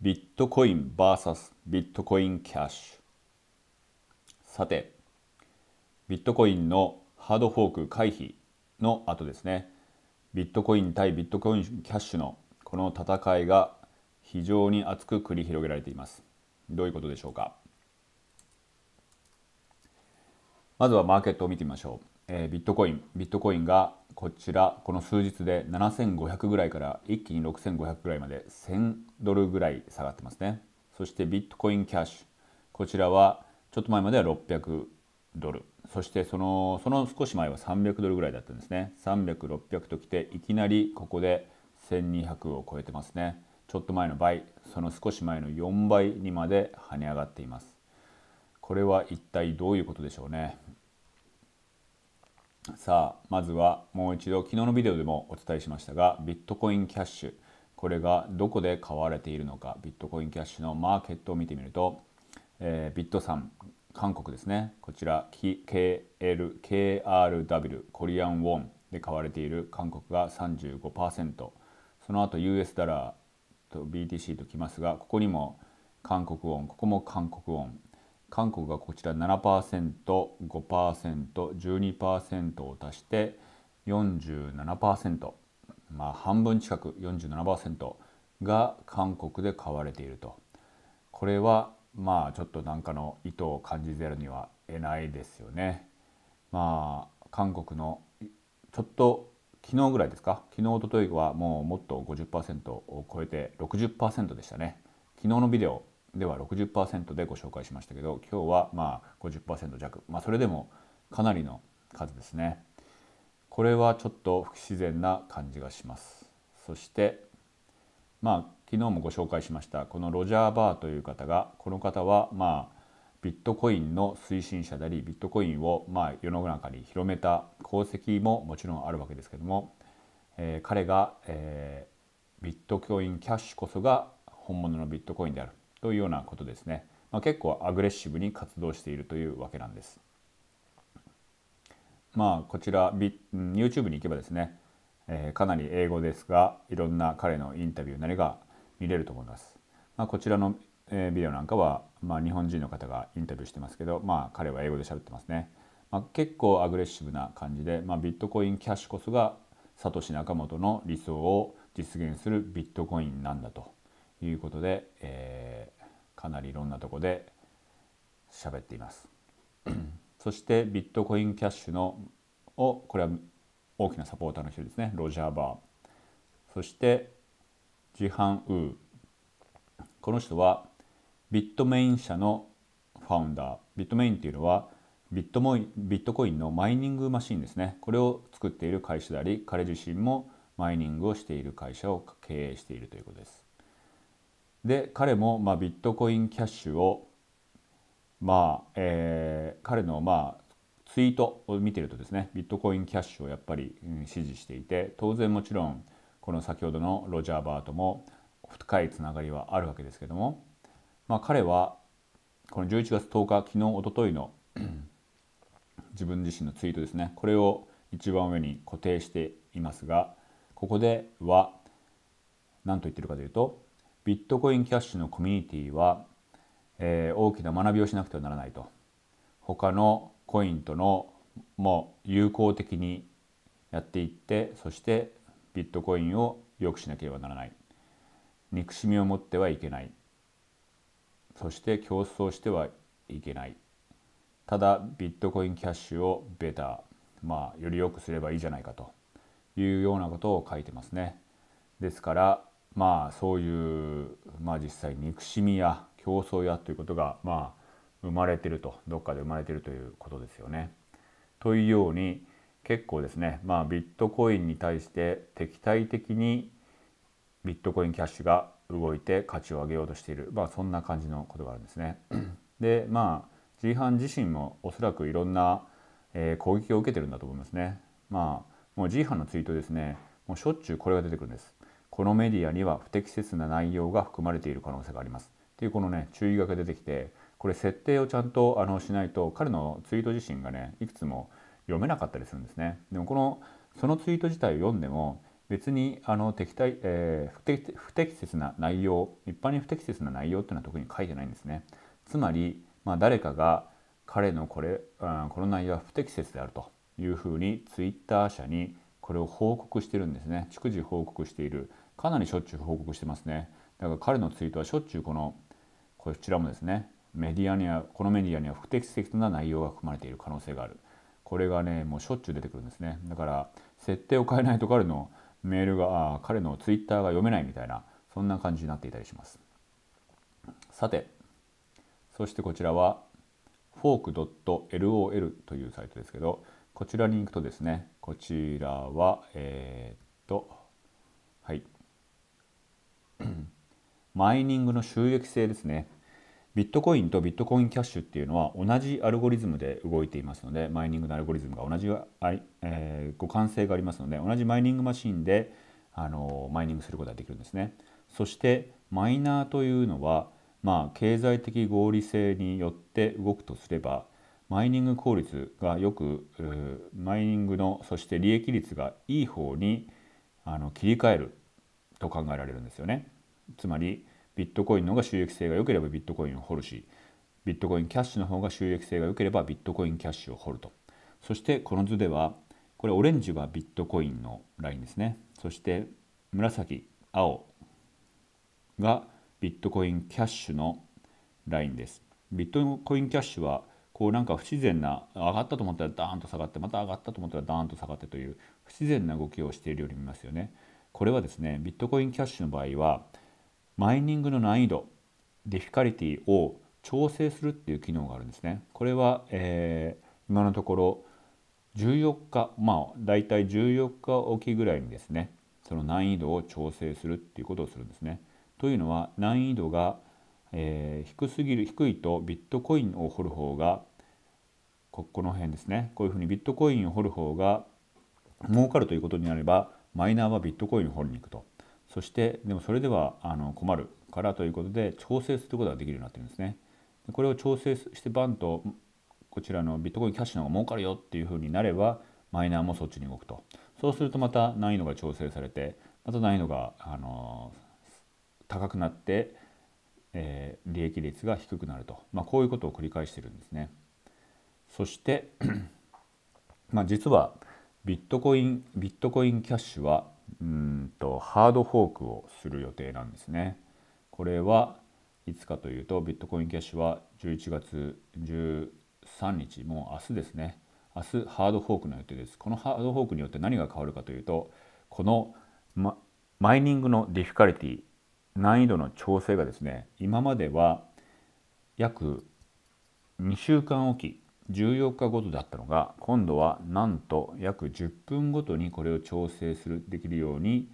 ビットコイン VS ビットコインキャッシュさてビットコインのハードフォーク回避の後ですねビットコイン対ビットコインキャッシュのこの戦いが非常に熱く繰り広げられていますどういうことでしょうかまずはマーケットを見てみましょう、えー、ビットコインビットコインがこちらこの数日で7500ぐらいから一気に6500ぐらいまで1000ドルぐらい下がってますねそしてビットコインキャッシュこちらはちょっと前までは600ドルそしてそのその少し前は300ドルぐらいだったんですね300600ときていきなりここで1200を超えてますねちょっと前の倍その少し前の4倍にまで跳ね上がっていますこれは一体どういうことでしょうねさあまずはもう一度昨日のビデオでもお伝えしましたがビットコインキャッシュこれがどこで買われているのかビットコインキャッシュのマーケットを見てみると、えー、ビットさん韓国ですねこちら KLKRW コリアンウォンで買われている韓国が35%その後 US ダラーと BTC ときますがここにも韓国ウォンここも韓国ウォン韓国がこちら 7%5%12% を足して47%まあ半分近く47%が韓国で買われているとこれはまあちょっとなんかの意図を感じざるには得ないですよね。まあ韓国のちょっと昨日ぐらいですか昨日おとといはもうもっと50%を超えて60%でしたね。昨日のビデオでは60%でご紹介しましたけど今日はまあ50%弱、まあ、それでもかなりの数ですねこれはちょっと不自然な感じがしますそしてまあ昨日もご紹介しましたこのロジャー・バーという方がこの方はまあビットコインの推進者でありビットコインをまあ世の中に広めた功績ももちろんあるわけですけども、えー、彼が、えー、ビットコインキャッシュこそが本物のビットコインであるというようなことですね、まあ、結構アグレッシブに活動しているというわけなんです。まあこちら YouTube に行けばですね、えー、かなり英語ですがいろんな彼のインタビューなりが見れると思います。まあ、こちらのビデオなんかは、まあ、日本人の方がインタビューしてますけど、まあ、彼は英語で喋ってますね。まあ、結構アグレッシブな感じで、まあ、ビットコインキャッシュこそがサトシ仲本の理想を実現するビットコインなんだということで、えーかなりいろんなとこで喋っています そしてビットコインキャッシュのをこれは大きなサポーターの人ですねロジャー・バーそしてジハン・ウーこの人はビットメイン社のファウンダービットメインっていうのはビットモイビットコインのマイニングマシンですねこれを作っている会社であり彼自身もマイニングをしている会社を経営しているということですで彼もまあビットコインキャッシュをまあえー、彼のまあツイートを見てるとですねビットコインキャッシュをやっぱり、支持していて当然もちろんこの先ほどのロジャー・バートも深いつながりはあるわけですけども、まあ、彼はこの11月10日昨日おとといの 自分自身のツイートですねこれを一番上に固定していますがここでは何と言ってるかというとビットコインキャッシュのコミュニティは、えー、大きな学びをしなくてはならないと他のコインとのもう友好的にやっていってそしてビットコインを良くしなければならない憎しみを持ってはいけないそして競争してはいけないただビットコインキャッシュをベターまあより良くすればいいじゃないかというようなことを書いてますねですからまあそういう、まあ、実際憎しみや競争やということがまあ生まれてるとどっかで生まれてるということですよね。というように結構ですね、まあ、ビットコインに対して敵対的にビットコインキャッシュが動いて価値を上げようとしている、まあ、そんな感じのことがあるんですね。でまあ G 班自身もおそらくいろんな、えー、攻撃を受けてるんだと思いますね。まあもう G 班のツイートですねもうしょっちゅうこれが出てくるんです。このメディアには不適切な内容が含まれている可能性がありますっていうこのね注意書きが出てきてこれ設定をちゃんとあのしないと彼のツイート自身がねいくつも読めなかったりするんですねでもこのそのツイート自体を読んでも別にあの敵対、えー、不適切な内容一般に不適切な内容っていうのは特に書いてないんですねつまり、まあ、誰かが彼のこれ、うん、この内容は不適切であるというふうにツイッター社にこれを報告してるんですね逐次報告しているかなりしょっちゅう報告してますね。だから彼のツイートはしょっちゅうこの、こちらもですね、メディアには、このメディアには不適切な内容が含まれている可能性がある。これがね、もうしょっちゅう出てくるんですね。だから、設定を変えないと彼のメールが、あ彼のツイッターが読めないみたいな、そんな感じになっていたりします。さて、そしてこちらは、fork.lol というサイトですけど、こちらに行くとですね、こちらは、えー、っと、マイニングの収益性ですね。ビットコインとビットコインキャッシュっていうのは同じアルゴリズムで動いていますので、マイニングのアルゴリズムが同じ、えー、互換性がありますので、同じマイニングマシンであのマイニングすることができるんですね。そしてマイナーというのは、まあ、経済的合理性によって動くとすれば、マイニング効率がよくマイニングのそして利益率がいい方にあの切り替えると考えられるんですよね。つまりビットコインの方が収益性が良ければビットコインを掘るしビットコインキャッシュの方が収益性が良ければビットコインキャッシュを掘るとそしてこの図ではこれオレンジはビットコインのラインですねそして紫青がビットコインキャッシュのラインですビットコインキャッシュはこうなんか不自然な上がったと思ったらダーンと下がってまた上がったと思ったらダーンと下がってという不自然な動きをしているように見ますよねこれはですね、ビットコインキャッシュの場合は、マイニングの難易度、ディフィカリティを調整するっていう機能があるんですね。これは、えー、今のところ14日、まあ大体14日おきぐらいにですね、その難易度を調整するっていうことをするんですね。というのは難易度が、えー、低すぎる低いとビットコインを掘る方がここの辺ですねこういうふうにビットコインを掘る方が儲かるということになればマイナーはビットコインを掘りに行くとそしてでもそれではあの困るからということで調整することができるようになってるんですね。これを調整してバンとこちらのビットコインキャッシュの方が儲かるよっていうふうになればマイナーもそっちに動くとそうするとまた難易度が調整されてまた難易度が、あの高くなって、えー、利益率が低くなると、まあ、こういうことを繰り返してるんですね。そして まあ実はビットコインビットコインキャッシュはうんとハードフォークをする予定なんですね。これはいつかというとビットコインキャッシュは11月13日もう明日ですね明日ハードフォークの予定です。このハードフォークによって何が変わるかというとこの、ま、マイニングのディフィカルティ難易度の調整がですね今までは約2週間おき14日ごとだったのが今度はなんと約10分ごとにこれを調整するできるように、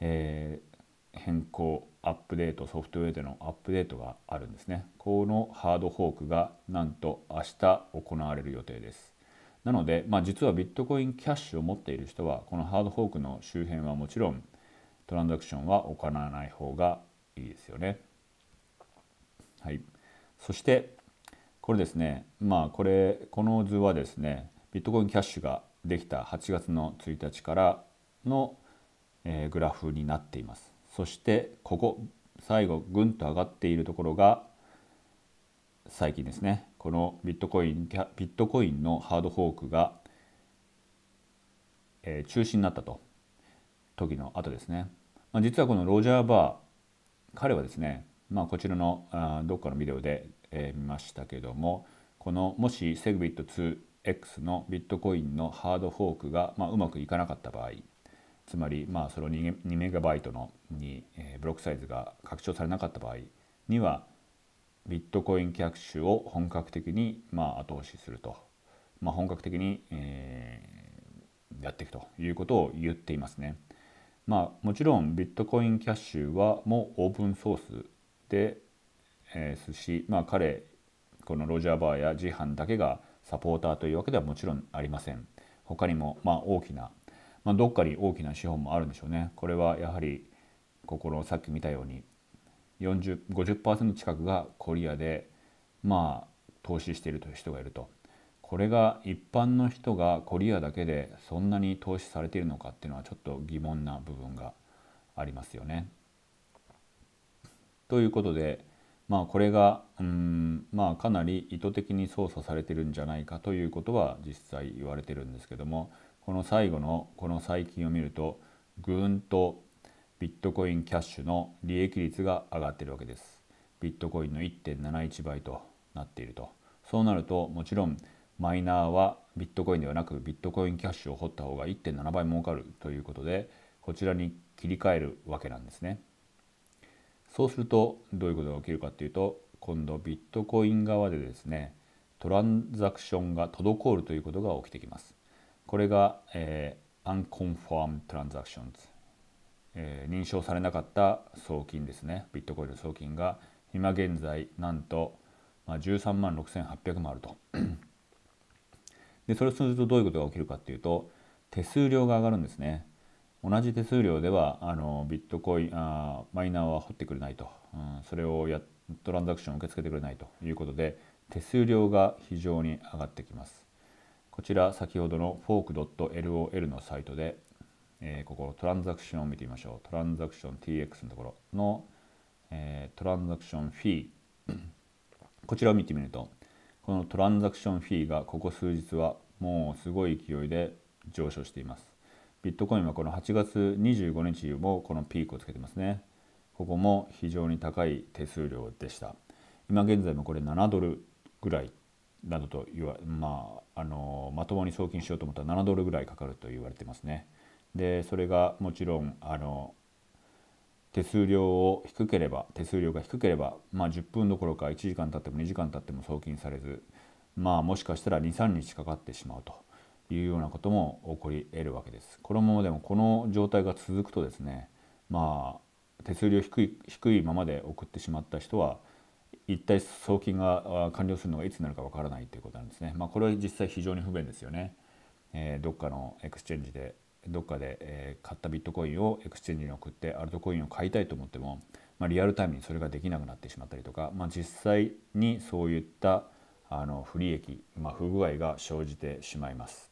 えー、変更アップデートソフトウェアでのアップデートがあるんですねこのハードフォークがなんと明日行われる予定ですなので、まあ、実はビットコインキャッシュを持っている人はこのハードフォークの周辺はもちろんトランザクションは行わない方がいいですよねはいそしてこれですねまあこれこの図はですねビットコインキャッシュができた8月の1日からの、えグラフになっていますそしてここ最後ぐんと上がっているところが最近ですねこのビットコインビットコインのハードフォークが、え中止になったと時の後ですね、まあ、実はこのロジャー・バー彼はですね、まあ、こちらのあどっかのビデオでえみましたけどもこのもしセグビット 2X のビットコインのハードフォークが、まうまくいかなかった場合つまりまあその 2MB のに、えブロックサイズが拡張されなかった場合にはビットコインキャッシュを本格的にま後押しすると、まあ、本格的に、えやっていくということを言っていますね。まあ、もちろんビットコインキャッシュはもうオープンソースで、え寿司まあ彼このロジャーバーやジハンだけがサポーターというわけではもちろんありません他にもまあ大きな、まあ、どっかに大きな資本もあるんでしょうねこれはやはりここのさっき見たように50%近くがコリアでまあ投資しているという人がいるとこれが一般の人がコリアだけでそんなに投資されているのかっていうのはちょっと疑問な部分がありますよね。ということでまあ、これがうんまあかなり意図的に操作されてるんじゃないかということは実際言われてるんですけどもこの最後のこの最近を見るとぐーんとビットコインキャッシュの利益率が上がってるわけです。ビットコインの1.71倍となっていると。そうなるともちろんマイナーはビットコインではなくビットコインキャッシュを掘った方が1.7倍儲かるということでこちらに切り替えるわけなんですね。そうするとどういうことが起きるかっていうと今度ビットコイン側でですねトランザクションが滞るということが起きてきます。これが、えー、Unconfirmed Transactions、えー、認証されなかった送金ですねビットコインの送金が今現在なんと、まあ、13万6800もあるとでそれをするとどういうことが起きるかっていうと手数料が上がるんですね同じ手数料ではあのビットコインあマイナーは掘ってくれないと、うん、それをやトランザクションを受け付けてくれないということで手数料が非常に上がってきますこちら先ほどの fork.lol のサイトで、えー、ここトランザクションを見てみましょうトランザクション TX のところの、えー、トランザクションフィー こちらを見てみるとこのトランザクションフィーがここ数日はもうすごい勢いで上昇していますビットコインはこの8月25日もこのピークをつけてますね。ここも非常に高い手数料でした。今現在もこれ7ドルぐらいなどと言わ、まあ、あのまともに送金しようと思ったら7ドルぐらいかかると言われてますね。でそれがもちろんあの手数料を低ければ手数料が低ければ、まあ、10分どころか1時間経っても2時間経っても送金されず、まあ、もしかしたら23日かかってしまうと。いうようなことも起こり得るわけです。このままでもこの状態が続くとですねまあ手数料低い低いままで送ってしまった人は一体送金が完了するのがいつになるかわからないということなんですね。まあ、これは実際非常に不便ですよね。えー、どっかのエクスチェンジでどっかで、え買ったビットコインをエクスチェンジに送ってアルトコインを買いたいと思っても、まあ、リアルタイムにそれができなくなってしまったりとか、まあ、実際にそういったあの不利益、まあ、不具合が生じてしまいます。